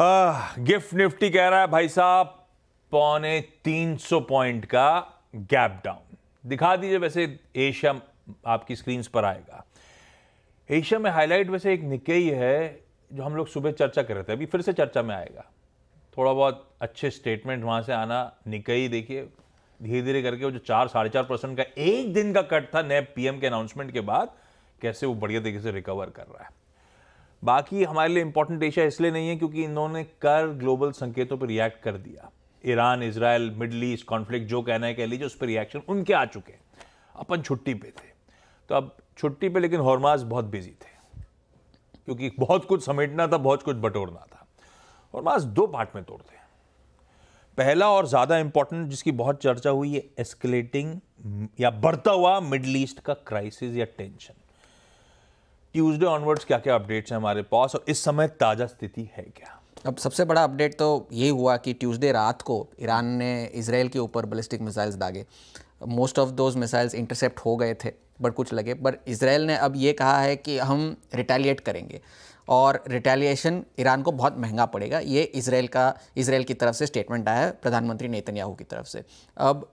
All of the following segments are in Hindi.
हाँ, गिफ्ट निफ्टी कह रहा है भाई साहब पौने 300 पॉइंट का गैप डाउन दिखा दीजिए वैसे एशिया आपकी स्क्रीन पर आएगा एशिया में हाईलाइट वैसे एक ही है जो हम लोग सुबह चर्चा कर रहे थे अभी फिर से चर्चा में आएगा थोड़ा बहुत अच्छे स्टेटमेंट वहाँ से आना ही देखिए धीरे धीरे करके वो जो चार साढ़े चार परसेंट का एक दिन का कट था नए पीएम के अनाउंसमेंट के बाद कैसे वो बढ़िया तरीके से रिकवर कर रहा है बाकी हमारे लिए इंपॉर्टेंट एशिया इसलिए नहीं है क्योंकि इन्होंने कर ग्लोबल संकेतों पर रिएक्ट कर दिया Iran Israel middle east conflict जो कहना है कह लीजिए उस पर रिएक्शन उनके आ चुके हैं अपन छुट्टी पे थे तो अब छुट्टी पे लेकिन हॉर्मास बहुत बिजी थे क्योंकि बहुत कुछ समेटना था बहुत कुछ बटोरना था हॉर्माज दो पार्ट में तोड़ते हैं पहला और ज़्यादा इंपॉर्टेंट जिसकी बहुत चर्चा हुई है एस्केलेटिंग या बढ़ता हुआ मिडल ईस्ट का क्राइसिस या टेंशन ट्यूसडे ऑनवर्ड्स क्या क्या अपडेट्स हैं हमारे पास और इस समय ताज़ा स्थिति है क्या अब सबसे बड़ा अपडेट तो ये हुआ कि ट्यूसडे रात को ईरान ने इसराइल के ऊपर बलिस्टिक मिसाइल्स दागे most of those missiles intercept हो गए थे बट कुछ लगे बट इसराइल ने अब ये कहा है कि हम रिटेलिएट करेंगे और रिटेलिएशन ईरान को बहुत महंगा पड़ेगा ये इसराइल का इसराइल की तरफ से स्टेटमेंट आया है प्रधानमंत्री नेतन्याहू की तरफ से अब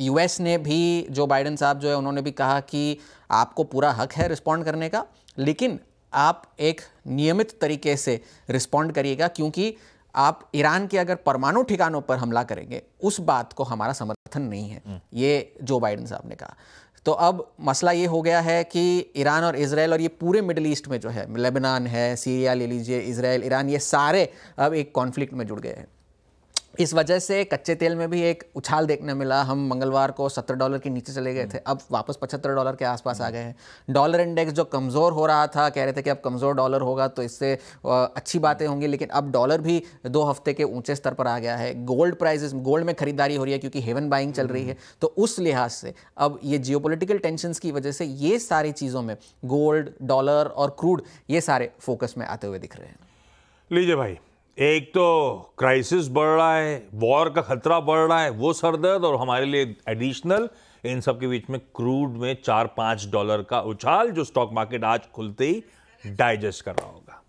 यूएस ने भी जो बाइडन साहब जो है उन्होंने भी कहा कि आपको पूरा हक है रिस्पॉन्ड करने का लेकिन आप एक नियमित तरीके से रिस्पॉन्ड करिएगा क्योंकि आप ईरान के अगर परमाणु ठिकानों पर हमला करेंगे उस बात को हमारा समर्थन नहीं है हम्म। ये जो बाइडन साहब ने कहा तो अब मसला ये हो गया है कि ईरान और इसराइल और ये पूरे मिडल ईस्ट में जो है लेबनान है सीरिया ले लीजिए इसराइल ईरान ये सारे अब एक कॉन्फ्लिक्ट में जुड़ गए हैं इस वजह से कच्चे तेल में भी एक उछाल देखने मिला हम मंगलवार को सत्तर डॉलर के नीचे चले गए थे हम्म। अब वापस पचहत्तर डॉलर के आसपास आ गए हैं डॉलर इंडेक्स जो कमज़ोर हो रहा था कह रहे थे कि अब कमज़ोर डॉलर होगा तो इससे अच्छी बातें होंगी लेकिन अब डॉलर भी दो हफ्ते के ऊंचे स्तर पर आ गया है गोल्ड प्राइजेस गोल्ड में खरीदारी हो रही है क्योंकि हेवन बाइंग चल रही है हम्म। तो उस लिहाज से अब ये जियो पोलिटिकल की वजह से ये सारी चीज़ों में गोल्ड डॉलर और क्रूड ये सारे फोकस में आते हुए दिख रहे हैं लीजिए भाई एक तो क्राइसिस बढ़ रहा है वॉर का खतरा बढ़ रहा है वो सरदर्द और हमारे लिए एडिशनल इन सब के बीच में क्रूड में चार पांच डॉलर का उछाल जो स्टॉक मार्केट आज खुलते ही डाइजेस्ट कर रहा होगा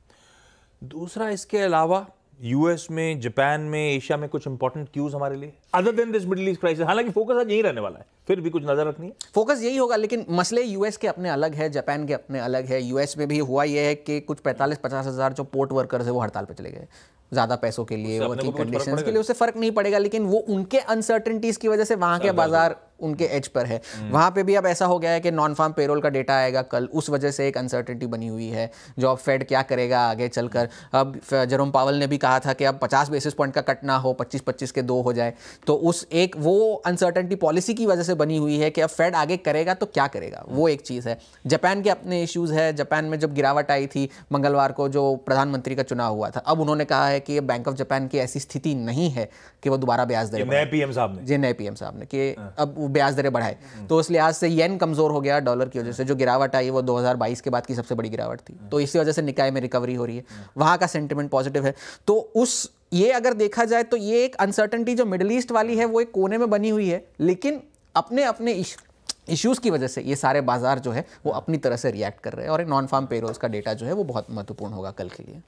दूसरा इसके अलावा यूएस में जापान में एशिया में कुछ इंपॉर्टेंट क्यूज हमारे लिए other than this middle east crisis हालांकि फोकस आज यही रहने वाला है फिर भी कुछ नजर रखनी है फोकस यही होगा लेकिन मसले यूएस के अपने अलग है जापान के अपने अलग है यूएस में भी हुआ यह है कि कुछ पैंतालीस पचास हज़ार जो पोर्ट वर्कर्स है वो हड़ताल पर चले गए ज़्यादा पैसों के लिए वर्किंग कंडीशन के लिए उसे फ़र्क नहीं पड़ेगा लेकिन वो उनके अनसर्टेंटीज की वजह से वहां के बाज़ार उनके एज पर है वहां पे भी अब ऐसा हो गया है कि नॉन फार्म पेरोल का डेटा आएगा कल उस वजह से एक अनसर्टेनिटी बनी हुई है जॉब फेड क्या करेगा आगे चलकर अब जरोम पावल ने भी कहा था कि अब 50 बेसिस पॉइंट का कट ना हो 25 25 के दो हो जाए तो उस एक वो अनसर्टेनिटी पॉलिसी की वजह से बनी हुई है कि अब फेड आगे करेगा तो क्या करेगा वो एक चीज़ है जापान के अपने इश्यूज़ है जापान में जब गिरावट आई थी मंगलवार को जो प्रधानमंत्री का चुनाव हुआ था अब उन्होंने कहा है कि बैंक ऑफ जापान की ऐसी स्थिति नहीं है कि वो दोबारा ब्याज दे नए पीएम साहब ने जी नए पीएम साहब ने कि हाँ। अब ब्याज दरें बढ़ाए हम्म। तो इस लिहाज से येन कमज़ोर हो गया डॉलर की वजह से जो गिरावट आई वो 2022 के बाद की सबसे बड़ी गिरावट थी हम्म। तो इसी वजह से निकाय में रिकवरी हो रही है हम्म। वहाँ का सेंटिमेंट पॉजिटिव है तो उस ये अगर देखा जाए तो ये एक अनसर्टनटी जो मिडल ईस्ट वाली है वो एक कोने में बनी हुई है लेकिन अपने अपने इश्यूज़ की वजह से ये सारे बाजार जो है वो अपनी तरह से रिएक्ट कर रहे हैं और नॉन फार्म पेरोल्स का डेटा जो है वो बहुत महत्वपूर्ण होगा कल के लिए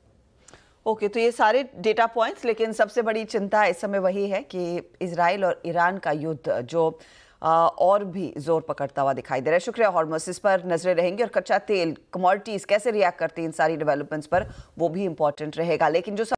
ओके okay, तो ये सारे डेटा पॉइंट्स लेकिन सबसे बड़ी चिंता इस समय वही है कि इसराइल और ईरान का युद्ध जो और भी जोर पकड़ता हुआ दिखाई दे रहा है शुक्रिया हॉर्मोसिस पर नजरें रहेंगी और कच्चा तेल कमोडिटीज़ कैसे रिएक्ट करती हैं इन सारी डेवलपमेंट्स पर वो भी इंपॉर्टेंट रहेगा लेकिन जो